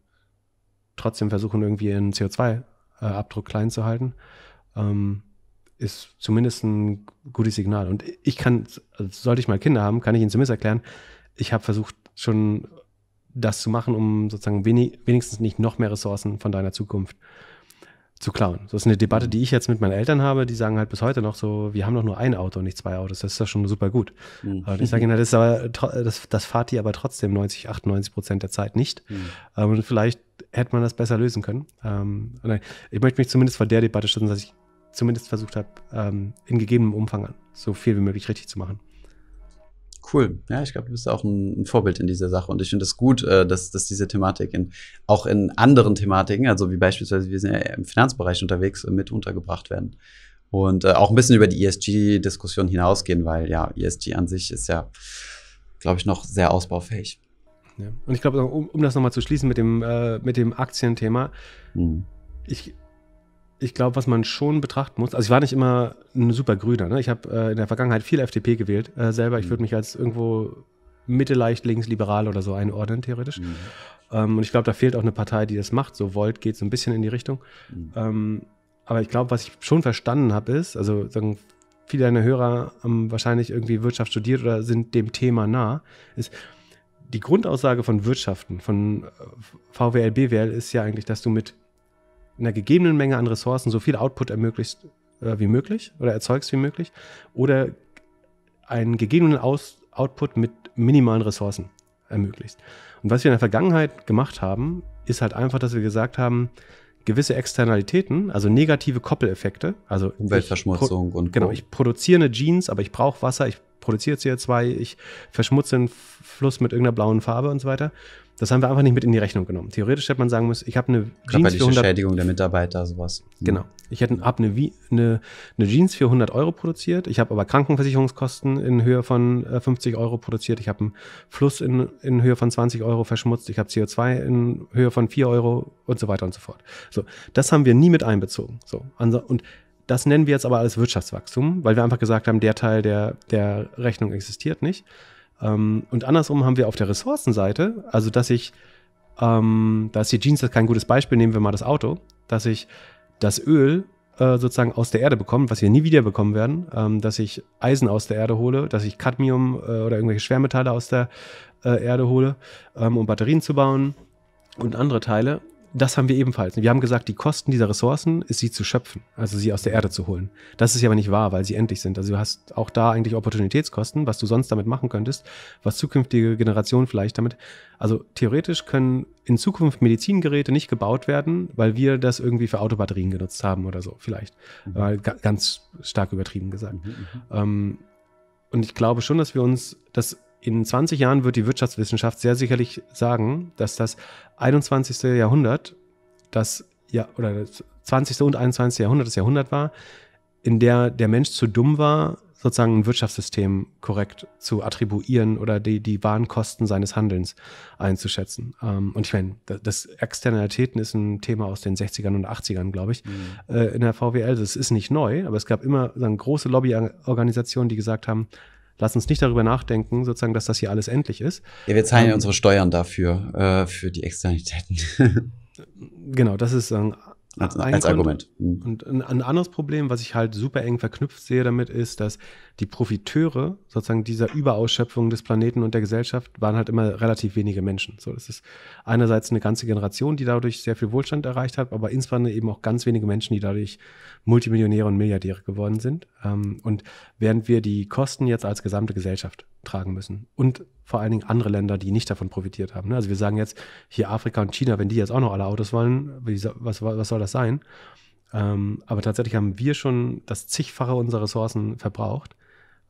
trotzdem versuchen, irgendwie ihren CO2-Abdruck äh, klein zu halten, ähm, ist zumindest ein gutes Signal. Und ich kann, also sollte ich mal Kinder haben, kann ich ihnen zumindest erklären, ich habe versucht, schon das zu machen, um sozusagen wenig, wenigstens nicht noch mehr Ressourcen von deiner Zukunft zu klauen. Das ist eine Debatte, mhm. die ich jetzt mit meinen Eltern habe, die sagen halt bis heute noch so, wir haben doch nur ein Auto und nicht zwei Autos, das ist ja schon super gut. Mhm. Und ich sage ihnen, das, ist aber, das, das fahrt ihr aber trotzdem 90, 98 Prozent der Zeit nicht. Mhm. Ähm, und vielleicht hätte man das besser lösen können. Ähm, ich möchte mich zumindest vor der Debatte schützen, dass ich zumindest versucht habe, ähm, in gegebenem Umfang so viel wie möglich richtig zu machen. Cool. Ja, ich glaube, du bist auch ein, ein, Vorbild in dieser Sache. Und ich finde es das gut, äh, dass, dass diese Thematik in, auch in anderen Thematiken, also wie beispielsweise wir sind ja im Finanzbereich unterwegs, äh, mit untergebracht werden. Und äh, auch ein bisschen über die ESG-Diskussion hinausgehen, weil ja, ESG an sich ist ja, glaube ich, noch sehr ausbaufähig. Ja. Und ich glaube, um, um das nochmal zu schließen mit dem, äh, mit dem Aktienthema, mhm. ich ich glaube, was man schon betrachten muss, also ich war nicht immer ein super Grüner. Ne? Ich habe äh, in der Vergangenheit viel FDP gewählt äh, selber. Ich mhm. würde mich als irgendwo Mitte leicht links liberal oder so einordnen, theoretisch. Mhm. Ähm, und ich glaube, da fehlt auch eine Partei, die das macht. So Volt geht so ein bisschen in die Richtung. Mhm. Ähm, aber ich glaube, was ich schon verstanden habe, ist, also sagen, viele deiner Hörer haben wahrscheinlich irgendwie Wirtschaft studiert oder sind dem Thema nah, ist, die Grundaussage von Wirtschaften, von äh, VWL, BWL ist ja eigentlich, dass du mit einer gegebenen Menge an Ressourcen so viel Output ermöglicht äh, wie möglich oder erzeugst wie möglich oder einen gegebenen Aus Output mit minimalen Ressourcen ermöglicht. Und was wir in der Vergangenheit gemacht haben, ist halt einfach, dass wir gesagt haben, gewisse Externalitäten, also negative Koppeleffekte, also Umweltverschmutzung und genau, ich produziere eine Jeans, aber ich brauche Wasser, ich produziere CO2, ich verschmutze den Fluss mit irgendeiner blauen Farbe und so weiter. Das haben wir einfach nicht mit in die Rechnung genommen. Theoretisch hätte man sagen müssen, ich habe eine Jeans für 100 Schädigung der Mitarbeiter, sowas. Mhm. Genau. Ich habe eine, eine, eine, Jeans für 100 Euro produziert. Ich habe aber Krankenversicherungskosten in Höhe von 50 äh, Euro produziert. Ich habe einen Fluss in, in Höhe von 20 Euro verschmutzt. Ich habe CO2 in Höhe von 4 Euro und so weiter und so fort. So, das haben wir nie mit einbezogen. So, und das nennen wir jetzt aber alles Wirtschaftswachstum, weil wir einfach gesagt haben, der Teil der, der Rechnung existiert nicht. Ähm, und andersrum haben wir auf der Ressourcenseite, also dass ich, ähm, da ist die Jeans kein gutes Beispiel, nehmen wir mal das Auto, dass ich das Öl äh, sozusagen aus der Erde bekomme, was wir nie wieder bekommen werden, ähm, dass ich Eisen aus der Erde hole, dass ich Cadmium äh, oder irgendwelche Schwermetalle aus der äh, Erde hole, ähm, um Batterien zu bauen und andere Teile das haben wir ebenfalls. Wir haben gesagt, die Kosten dieser Ressourcen ist sie zu schöpfen, also sie aus der Erde zu holen. Das ist ja aber nicht wahr, weil sie endlich sind. Also du hast auch da eigentlich Opportunitätskosten, was du sonst damit machen könntest, was zukünftige Generationen vielleicht damit. Also theoretisch können in Zukunft Medizingeräte nicht gebaut werden, weil wir das irgendwie für Autobatterien genutzt haben oder so, vielleicht. Mhm. ganz stark übertrieben gesagt. Mhm, mhm, ähm, und ich glaube schon, dass wir uns das in 20 Jahren wird die Wirtschaftswissenschaft sehr sicherlich sagen, dass das 21. Jahrhundert, das ja oder das 20. und 21. Jahrhundert das Jahrhundert war, in der der Mensch zu dumm war, sozusagen ein Wirtschaftssystem korrekt zu attribuieren oder die, die wahren Kosten seines Handelns einzuschätzen. Ähm, und ich meine, das, Externalitäten ist ein Thema aus den 60ern und 80ern, glaube ich, mhm. Äh, in der VWL. Das ist nicht neu, aber es gab immer sagen, große Lobbyorganisationen, die gesagt haben, lass uns nicht darüber nachdenken, sozusagen, dass das hier alles endlich ist. Ja, wir zahlen ja ähm, unsere Steuern dafür, äh, für die Externalitäten. genau, das ist ein ähm, als, als Argument. Mhm. Und ein, ein, anderes Problem, was ich halt super eng verknüpft sehe damit, ist, dass die Profiteure sozusagen dieser Überausschöpfung des Planeten und der Gesellschaft waren halt immer relativ wenige Menschen. So, das ist einerseits eine ganze Generation, die dadurch sehr viel Wohlstand erreicht hat, aber insbesondere eben auch ganz wenige Menschen, die dadurch Multimillionäre und Milliardäre geworden sind. Ähm, und während wir die Kosten jetzt als gesamte Gesellschaft tragen müssen und vor allen Dingen andere Länder, die nicht davon profitiert haben. Ne? Also wir sagen jetzt, hier Afrika und China, wenn die jetzt auch noch alle Autos wollen, was, was soll das sein? Ähm, aber tatsächlich haben wir schon das zigfache unserer Ressourcen verbraucht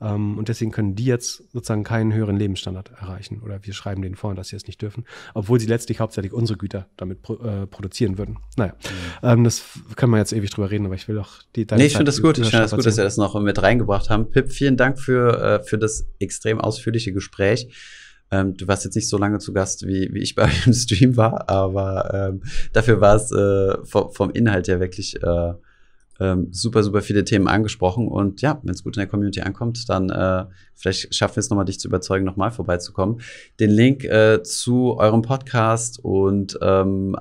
ähm, und deswegen können die jetzt sozusagen keinen höheren Lebensstandard erreichen. Oder wir schreiben denen vor, dass sie es nicht dürfen, obwohl sie letztlich hauptsächlich unsere Güter damit pro, äh, produzieren würden. Naja, mhm. ähm, das können wir jetzt ewig drüber reden, aber ich will doch die deine Nee, ich finde das gut. Ich finde das gut, dass wir das noch mit reingebracht haben. Pip, vielen Dank für, äh, für das extrem ausführliche Gespräch. Ähm, du warst jetzt nicht so lange zu Gast, wie, wie ich bei im Stream war, aber ähm, dafür war es äh, vom, vom, Inhalt her wirklich äh, ähm, super, super viele Themen angesprochen. Und ja, wenn es gut in der Community ankommt, dann äh, vielleicht schaffen wir es nochmal, dich zu überzeugen, nochmal vorbeizukommen. Den Link äh, zu eurem Podcast und ähm,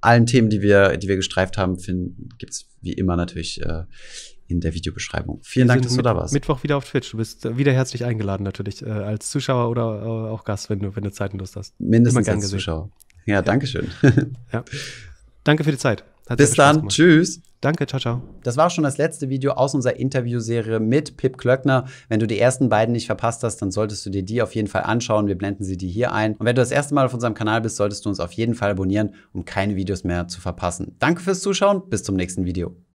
allen Themen, die wir, die wir gestreift haben, gibt es wie immer natürlich äh, in der Videobeschreibung. Vielen wir Dank, dass du da warst. Mittwoch wieder auf Twitch. Du bist äh, wieder herzlich eingeladen natürlich äh, als Zuschauer oder äh, auch Gast, wenn du, wenn du Zeit und Lust hast. Mindestens als Zuschauer. Ja, ja. danke schön. ja. Danke für die Zeit. Hat Bis dann. Tschüss. Danke, ciao, ciao. Das war schon das letzte Video aus unserer Interviewserie mit Pip Klöckner. Wenn du die ersten beiden nicht verpasst hast, dann solltest du dir die auf jeden Fall anschauen. Wir blenden sie dir hier ein. Und wenn du das erste Mal auf unserem Kanal bist, solltest du uns auf jeden Fall abonnieren, um keine Videos mehr zu verpassen. Danke fürs Zuschauen, bis zum nächsten Video.